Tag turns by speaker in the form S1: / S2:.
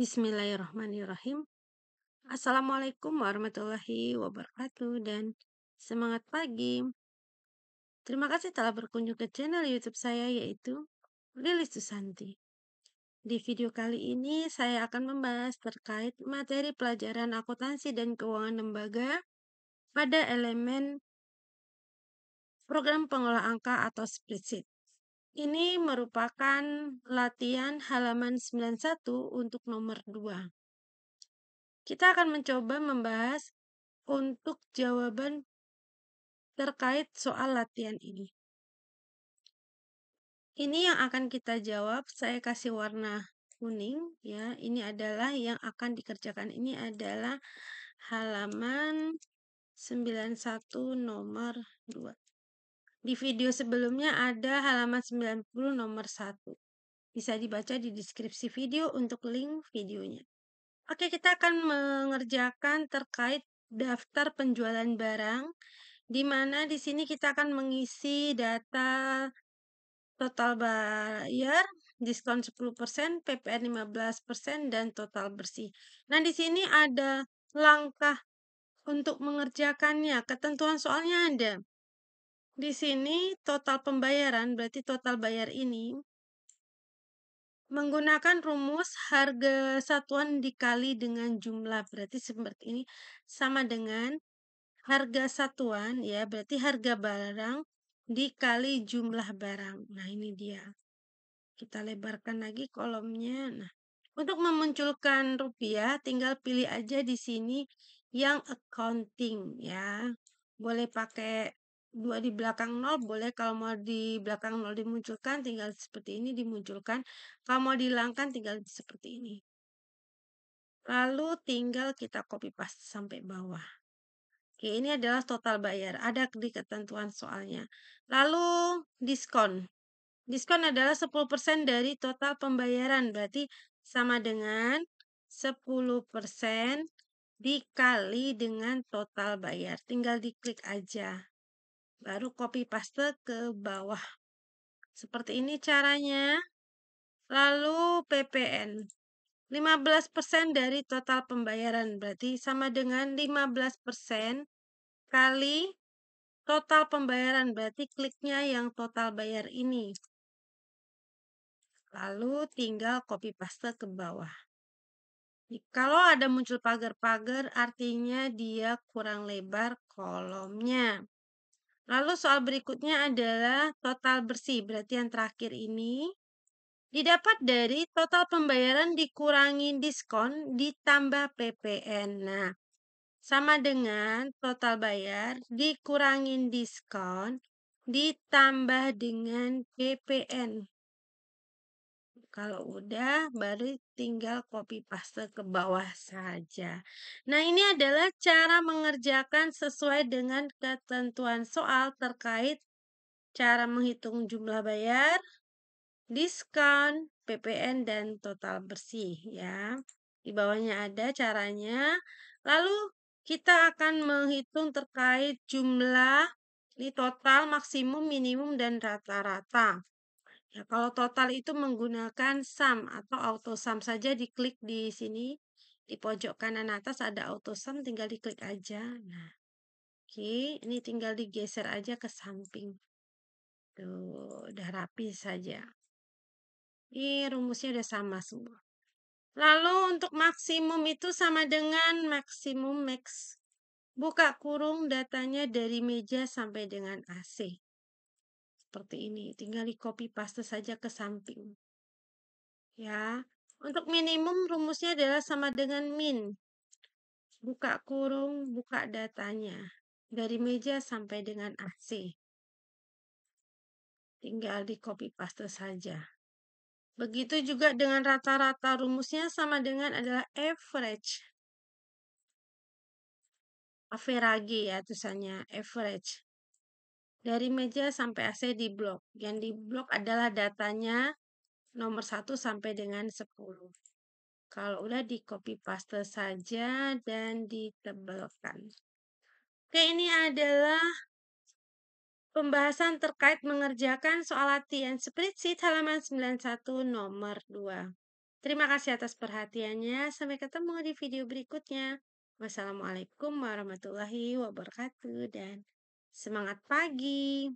S1: Bismillahirrahmanirrahim. Assalamualaikum warahmatullahi wabarakatuh dan semangat pagi. Terima kasih telah berkunjung ke channel YouTube saya yaitu Lilis Susanti. Di video kali ini saya akan membahas terkait materi pelajaran akuntansi dan keuangan lembaga pada elemen program pengolah angka atau spreadsheet. Ini merupakan latihan halaman 91 untuk nomor 2. Kita akan mencoba membahas untuk jawaban terkait soal latihan ini. Ini yang akan kita jawab, saya kasih warna kuning ya. Ini adalah yang akan dikerjakan ini adalah halaman 91 nomor 2. Di video sebelumnya ada halaman 90 nomor 1. Bisa dibaca di deskripsi video untuk link videonya. Oke, kita akan mengerjakan terkait daftar penjualan barang, di mana di sini kita akan mengisi data total bayar, diskon 10%, PPN 15%, dan total bersih. Nah, di sini ada langkah untuk mengerjakannya. Ketentuan soalnya ada. Di sini total pembayaran berarti total bayar ini menggunakan rumus harga satuan dikali dengan jumlah berarti seperti ini sama dengan harga satuan ya berarti harga barang dikali jumlah barang nah ini dia kita lebarkan lagi kolomnya nah untuk memunculkan rupiah tinggal pilih aja di sini yang accounting ya boleh pakai dua di belakang nol boleh, kalau mau di belakang nol dimunculkan, tinggal seperti ini dimunculkan. Kalau mau dihilangkan, tinggal seperti ini. Lalu tinggal kita copy paste sampai bawah. Oke, ini adalah total bayar. Ada di ketentuan soalnya. Lalu diskon. Diskon adalah 10% dari total pembayaran. Berarti sama dengan 10% dikali dengan total bayar. Tinggal diklik aja baru copy paste ke bawah. Seperti ini caranya. Lalu PPN. 15% dari total pembayaran berarti sama dengan 15% kali total pembayaran berarti kliknya yang total bayar ini. Lalu tinggal copy paste ke bawah. Kalau ada muncul pagar-pagar artinya dia kurang lebar kolomnya. Lalu soal berikutnya adalah total bersih, berarti yang terakhir ini. Didapat dari total pembayaran dikurangi diskon ditambah PPN. Nah, sama dengan total bayar dikurangi diskon ditambah dengan PPN. Kalau udah, baru tinggal copy paste ke bawah saja. Nah, ini adalah cara mengerjakan sesuai dengan ketentuan soal terkait cara menghitung jumlah bayar, diskon, PPN, dan total bersih. ya. Di bawahnya ada caranya. Lalu, kita akan menghitung terkait jumlah di total, maksimum, minimum, dan rata-rata. Ya, kalau total itu menggunakan sum atau auto sum saja diklik di sini di pojok kanan atas ada auto sum tinggal diklik aja. Nah, oke, okay. ini tinggal digeser aja ke samping. Tuh, udah rapi saja. Ini rumusnya udah sama semua. Lalu untuk maksimum itu sama dengan maksimum max. Buka kurung datanya dari meja sampai dengan AC seperti ini. Tinggal di copy paste saja ke samping. Ya, untuk minimum rumusnya adalah sama dengan min. Buka kurung, buka datanya. Dari meja sampai dengan AC. Tinggal di copy paste saja. Begitu juga dengan rata-rata rumusnya sama dengan adalah average average ya tulisannya average dari meja sampai AC di blok. Yang di blok adalah datanya nomor 1 sampai dengan 10. Kalau udah di copy paste saja dan ditebalkan. Oke, ini adalah pembahasan terkait mengerjakan soal latihan spreadsheet halaman 91 nomor 2. Terima kasih atas perhatiannya. Sampai ketemu di video berikutnya. Wassalamualaikum warahmatullahi wabarakatuh dan Semangat pagi!